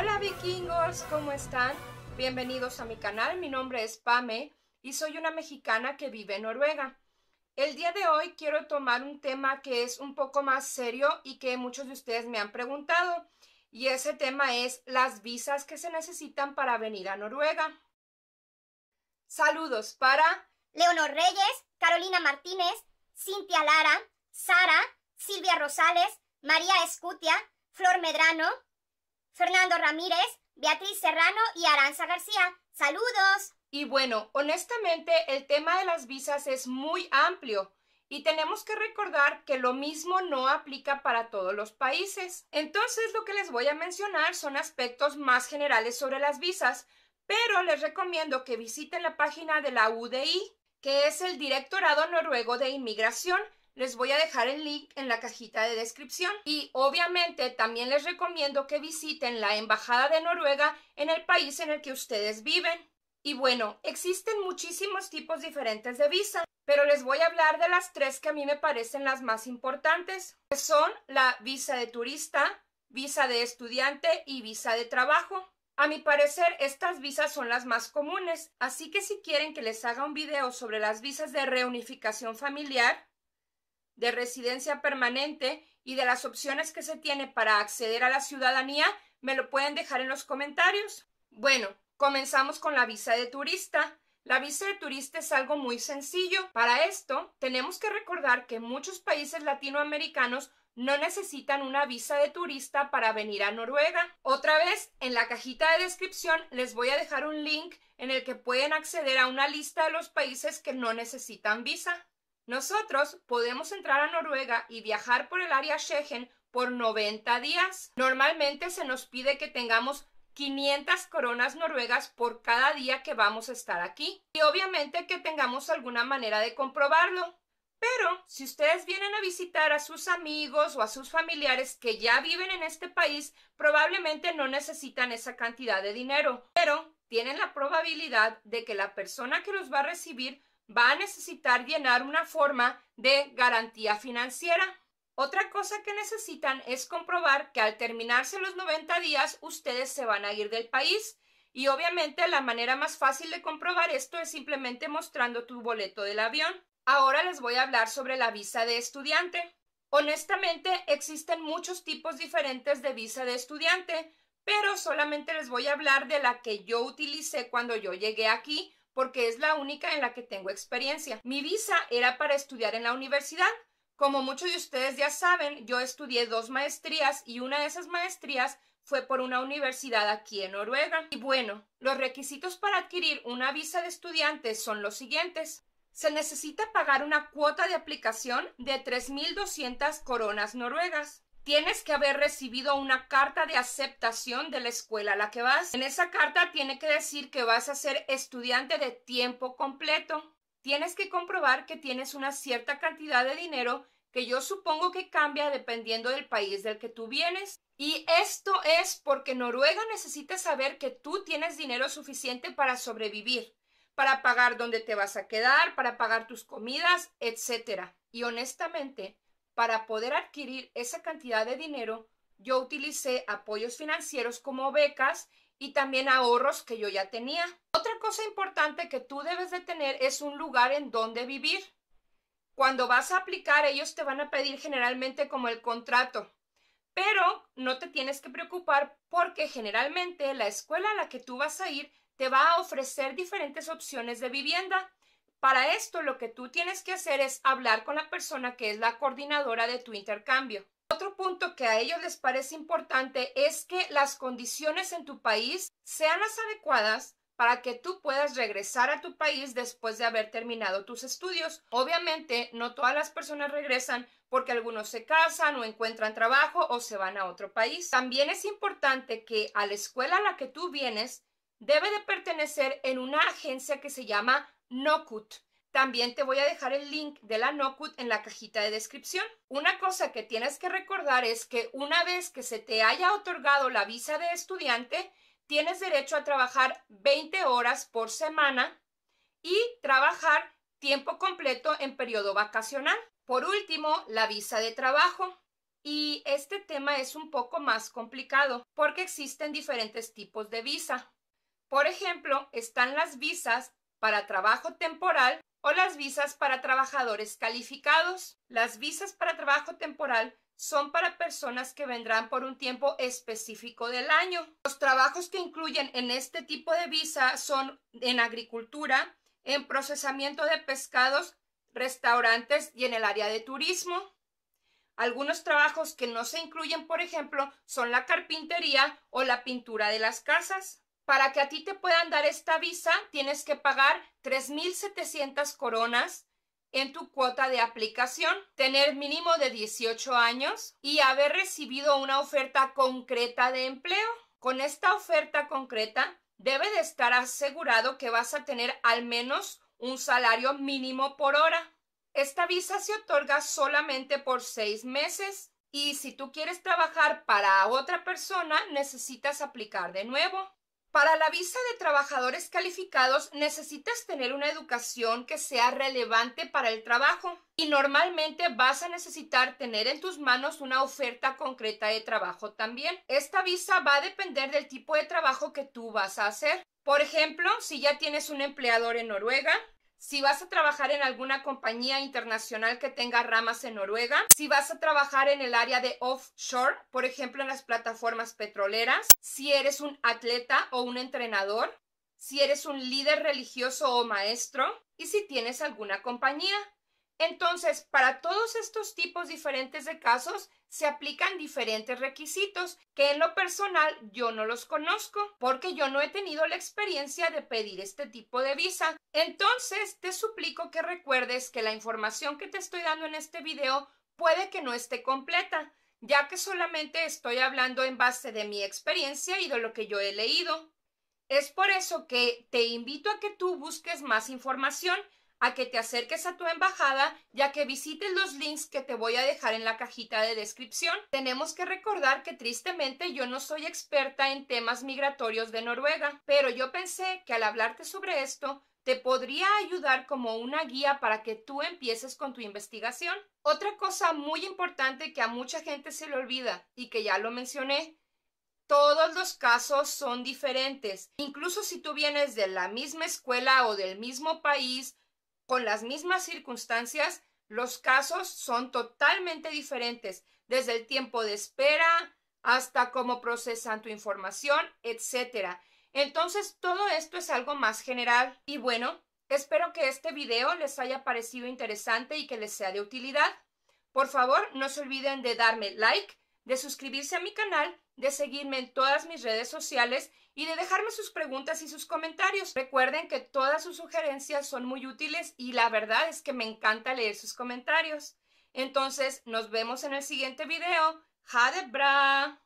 Hola vikingos, ¿cómo están? Bienvenidos a mi canal, mi nombre es Pame y soy una mexicana que vive en Noruega. El día de hoy quiero tomar un tema que es un poco más serio y que muchos de ustedes me han preguntado y ese tema es las visas que se necesitan para venir a Noruega. Saludos para Leonor Reyes, Carolina Martínez, Cintia Lara, Sara, Silvia Rosales, María Escutia, Flor Medrano, Fernando Ramírez, Beatriz Serrano y Aranza García. Saludos. Y bueno, honestamente el tema de las visas es muy amplio. Y tenemos que recordar que lo mismo no aplica para todos los países. Entonces lo que les voy a mencionar son aspectos más generales sobre las visas, pero les recomiendo que visiten la página de la UDI, que es el Directorado Noruego de Inmigración, les voy a dejar el link en la cajita de descripción. Y obviamente también les recomiendo que visiten la Embajada de Noruega en el país en el que ustedes viven. Y bueno, existen muchísimos tipos diferentes de visa, pero les voy a hablar de las tres que a mí me parecen las más importantes, que son la visa de turista, visa de estudiante y visa de trabajo. A mi parecer, estas visas son las más comunes, así que si quieren que les haga un video sobre las visas de reunificación familiar, de residencia permanente y de las opciones que se tiene para acceder a la ciudadanía, me lo pueden dejar en los comentarios. Bueno, comenzamos con la visa de turista. La visa de turista es algo muy sencillo. Para esto, tenemos que recordar que muchos países latinoamericanos no necesitan una visa de turista para venir a Noruega. Otra vez, en la cajita de descripción les voy a dejar un link en el que pueden acceder a una lista de los países que no necesitan visa. Nosotros podemos entrar a Noruega y viajar por el área Schengen por 90 días. Normalmente se nos pide que tengamos 500 coronas noruegas por cada día que vamos a estar aquí y obviamente que tengamos alguna manera de comprobarlo. Pero si ustedes vienen a visitar a sus amigos o a sus familiares que ya viven en este país, probablemente no necesitan esa cantidad de dinero, pero tienen la probabilidad de que la persona que los va a recibir va a necesitar llenar una forma de garantía financiera. Otra cosa que necesitan es comprobar que al terminarse los 90 días ustedes se van a ir del país y obviamente la manera más fácil de comprobar esto es simplemente mostrando tu boleto del avión. Ahora les voy a hablar sobre la visa de estudiante. Honestamente, existen muchos tipos diferentes de visa de estudiante, pero solamente les voy a hablar de la que yo utilicé cuando yo llegué aquí porque es la única en la que tengo experiencia. Mi visa era para estudiar en la universidad. Como muchos de ustedes ya saben, yo estudié dos maestrías y una de esas maestrías fue por una universidad aquí en Noruega. Y bueno, los requisitos para adquirir una visa de estudiante son los siguientes. Se necesita pagar una cuota de aplicación de 3.200 coronas noruegas tienes que haber recibido una carta de aceptación de la escuela a la que vas. En esa carta tiene que decir que vas a ser estudiante de tiempo completo. Tienes que comprobar que tienes una cierta cantidad de dinero que yo supongo que cambia dependiendo del país del que tú vienes. Y esto es porque Noruega necesita saber que tú tienes dinero suficiente para sobrevivir, para pagar dónde te vas a quedar, para pagar tus comidas, etc. Y honestamente, para poder adquirir esa cantidad de dinero, yo utilicé apoyos financieros como becas y también ahorros que yo ya tenía. Otra cosa importante que tú debes de tener es un lugar en donde vivir. Cuando vas a aplicar, ellos te van a pedir generalmente como el contrato, pero no te tienes que preocupar porque generalmente la escuela a la que tú vas a ir te va a ofrecer diferentes opciones de vivienda. Para esto lo que tú tienes que hacer es hablar con la persona que es la coordinadora de tu intercambio. Otro punto que a ellos les parece importante es que las condiciones en tu país sean las adecuadas para que tú puedas regresar a tu país después de haber terminado tus estudios. Obviamente, no todas las personas regresan porque algunos se casan o encuentran trabajo o se van a otro país. También es importante que a la escuela a la que tú vienes debe de pertenecer en una agencia que se llama Nocut. También te voy a dejar el link de la Nocut en la cajita de descripción. Una cosa que tienes que recordar es que una vez que se te haya otorgado la visa de estudiante, tienes derecho a trabajar 20 horas por semana y trabajar tiempo completo en periodo vacacional. Por último, la visa de trabajo. Y este tema es un poco más complicado porque existen diferentes tipos de visa. Por ejemplo, están las visas para trabajo temporal o las visas para trabajadores calificados. Las visas para trabajo temporal son para personas que vendrán por un tiempo específico del año. Los trabajos que incluyen en este tipo de visa son en agricultura, en procesamiento de pescados, restaurantes y en el área de turismo. Algunos trabajos que no se incluyen, por ejemplo, son la carpintería o la pintura de las casas para que a ti te puedan dar esta visa, tienes que pagar 3.700 coronas en tu cuota de aplicación, tener mínimo de 18 años y haber recibido una oferta concreta de empleo. Con esta oferta concreta, debe de estar asegurado que vas a tener al menos un salario mínimo por hora. Esta visa se otorga solamente por seis meses y si tú quieres trabajar para otra persona, necesitas aplicar de nuevo. Para la visa de trabajadores calificados necesitas tener una educación que sea relevante para el trabajo y normalmente vas a necesitar tener en tus manos una oferta concreta de trabajo también. Esta visa va a depender del tipo de trabajo que tú vas a hacer. Por ejemplo, si ya tienes un empleador en Noruega, si vas a trabajar en alguna compañía internacional que tenga ramas en Noruega, si vas a trabajar en el área de offshore, por ejemplo en las plataformas petroleras, si eres un atleta o un entrenador, si eres un líder religioso o maestro y si tienes alguna compañía. Entonces, para todos estos tipos diferentes de casos, se aplican diferentes requisitos que en lo personal yo no los conozco porque yo no he tenido la experiencia de pedir este tipo de visa. Entonces, te suplico que recuerdes que la información que te estoy dando en este video puede que no esté completa, ya que solamente estoy hablando en base de mi experiencia y de lo que yo he leído. Es por eso que te invito a que tú busques más información a que te acerques a tu embajada ya que visites los links que te voy a dejar en la cajita de descripción. Tenemos que recordar que tristemente yo no soy experta en temas migratorios de Noruega, pero yo pensé que al hablarte sobre esto te podría ayudar como una guía para que tú empieces con tu investigación. Otra cosa muy importante que a mucha gente se le olvida y que ya lo mencioné, todos los casos son diferentes. Incluso si tú vienes de la misma escuela o del mismo país con las mismas circunstancias, los casos son totalmente diferentes, desde el tiempo de espera hasta cómo procesan tu información, etc. Entonces, todo esto es algo más general. Y bueno, espero que este video les haya parecido interesante y que les sea de utilidad. Por favor, no se olviden de darme like, de suscribirse a mi canal, de seguirme en todas mis redes sociales y de dejarme sus preguntas y sus comentarios. Recuerden que todas sus sugerencias son muy útiles y la verdad es que me encanta leer sus comentarios. Entonces, nos vemos en el siguiente video. Hadebra.